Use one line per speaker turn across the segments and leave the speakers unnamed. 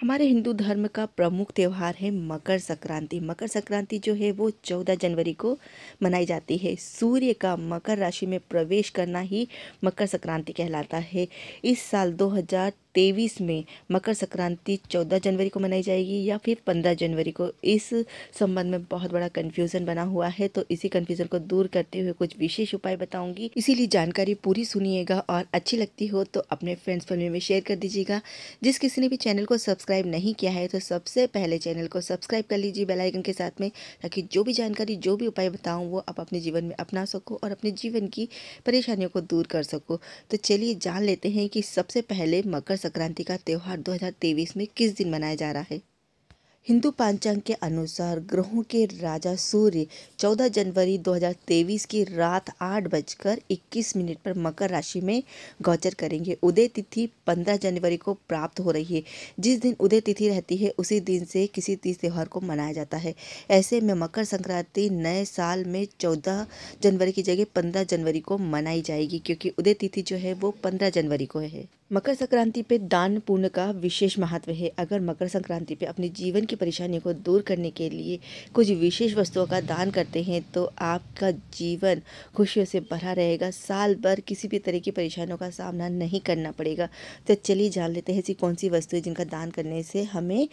हमारे हिंदू धर्म का प्रमुख त्यौहार है मकर संक्रांति मकर संक्रांति जो है वो चौदह जनवरी को मनाई जाती है सूर्य का मकर राशि में प्रवेश करना ही मकर संक्रांति कहलाता है इस साल दो तेईस में मकर संक्रांति चौदह जनवरी को मनाई जाएगी या फिर पंद्रह जनवरी को इस संबंध में बहुत बड़ा कन्फ्यूज़न बना हुआ है तो इसी कन्फ्यूज़न को दूर करते हुए कुछ विशेष उपाय बताऊंगी इसीलिए जानकारी पूरी सुनिएगा और अच्छी लगती हो तो अपने फ्रेंड्स फैमिली में शेयर कर दीजिएगा जिस किसी ने भी चैनल को सब्सक्राइब नहीं किया है तो सबसे पहले चैनल को सब्सक्राइब कर लीजिए बेलाइकन के साथ में ताकि जो भी जानकारी जो भी उपाय बताऊँ वो आप अपने जीवन में अपना सको और अपने जीवन की परेशानियों को दूर कर सको तो चलिए जान लेते हैं कि सबसे पहले मकर संक्रांति का त्यौहार 2023 में किस दिन मनाया जा रहा है हिंदू पांचांग के अनुसार ग्रहों के राजा सूर्य 14 जनवरी 2023 की रात आठ बजकर इक्कीस मिनट पर मकर राशि में गोचर करेंगे उदय तिथि 15 जनवरी को प्राप्त हो रही है जिस दिन उदय तिथि रहती है उसी दिन से किसी तीज त्यौहार को मनाया जाता है ऐसे में मकर संक्रांति नए साल में 14 जनवरी की जगह 15 जनवरी को मनाई जाएगी क्योंकि उदय तिथि जो है वो पंद्रह जनवरी को है मकर संक्रांति पे दान पुण्य का विशेष महत्व है अगर मकर संक्रांति पे अपने जीवन की परेशानियों को दूर करने के लिए कुछ विशेष वस्तुओं का दान करते हैं तो आपका जीवन खुशियों से भरा रहेगा साल भर किसी भी तरह की परेशानियों का सामना नहीं करना पड़ेगा तो चलिए जान लेते हैं ऐसी कौन सी वस्तुएं जिनका दान करने से हमें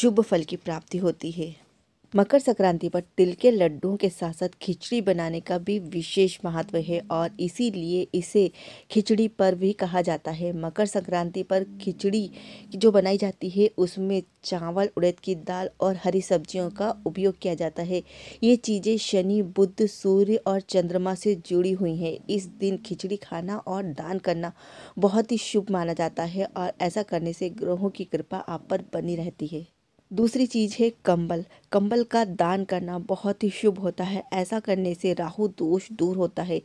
शुभ फल की प्राप्ति होती है मकर संक्रांति पर तिल के लड्डुओं के साथ साथ खिचड़ी बनाने का भी विशेष महत्व है और इसीलिए इसे खिचड़ी पर्व भी कहा जाता है मकर संक्रांति पर खिचड़ी जो बनाई जाती है उसमें चावल उड़द की दाल और हरी सब्जियों का उपयोग किया जाता है ये चीज़ें शनि बुद्ध सूर्य और चंद्रमा से जुड़ी हुई हैं इस दिन खिचड़ी खाना और दान करना बहुत ही शुभ माना जाता है और ऐसा करने से ग्रहों की कृपा आप पर बनी रहती है दूसरी चीज़ है कंबल कंबल का दान करना बहुत ही शुभ होता है ऐसा करने से राहु दोष दूर होता है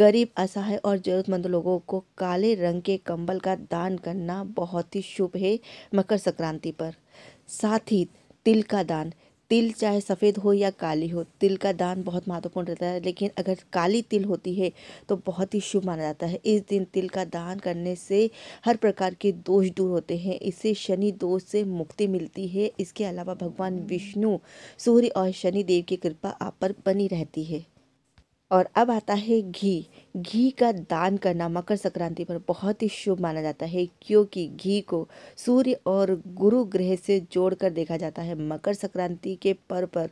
गरीब असहाय और ज़रूरतमंद लोगों को काले रंग के कंबल का दान करना बहुत ही शुभ है मकर संक्रांति पर साथ ही तिल का दान तिल चाहे सफ़ेद हो या काली हो तिल का दान बहुत महत्वपूर्ण रहता है लेकिन अगर काली तिल होती है तो बहुत ही शुभ माना जाता है इस दिन तिल का दान करने से हर प्रकार के दोष दूर होते हैं इससे शनि दोष से मुक्ति मिलती है इसके अलावा भगवान विष्णु सूर्य और शनि देव की कृपा आप पर बनी रहती है और अब आता है घी घी का दान करना मकर संक्रांति पर बहुत ही शुभ माना जाता है क्योंकि घी को सूर्य और गुरु ग्रह से जोड़कर देखा जाता है मकर संक्रांति के पर्व पर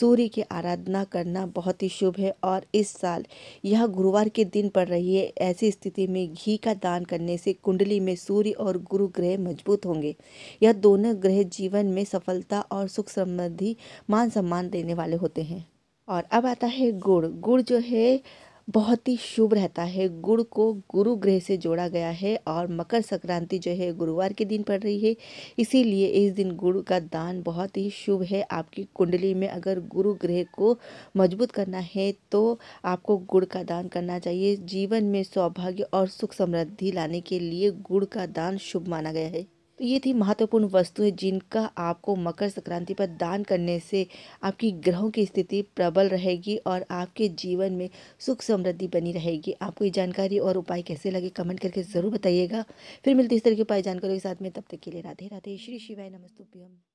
सूर्य की आराधना करना बहुत ही शुभ है और इस साल यह गुरुवार के दिन पड़ रही है ऐसी स्थिति में घी का दान करने से कुंडली में सूर्य और गुरु ग्रह मजबूत होंगे यह दोनों ग्रह जीवन में सफलता और सुख समृद्धि मान सम्मान देने वाले होते हैं और अब आता है गुड़ गुड़ जो है बहुत ही शुभ रहता है गुड़ को गुरु ग्रह से जोड़ा गया है और मकर संक्रांति जो है गुरुवार के दिन पड़ रही है इसीलिए इस दिन गुड़ का दान बहुत ही शुभ है आपकी कुंडली में अगर गुरु ग्रह को मजबूत करना है तो आपको गुड़ का दान करना चाहिए जीवन में सौभाग्य और सुख समृद्धि लाने के लिए गुड़ का दान शुभ माना गया है तो ये थी महत्वपूर्ण वस्तुएं जिनका आपको मकर संक्रांति पर दान करने से आपकी ग्रहों की स्थिति प्रबल रहेगी और आपके जीवन में सुख समृद्धि बनी रहेगी आपको ये जानकारी और उपाय कैसे लगे कमेंट करके ज़रूर बताइएगा फिर मिलते इस तरह के उपाय जानकारी के साथ में तब तक के लिए राधे राधे श्री शिवाय नमस्तुभ्यम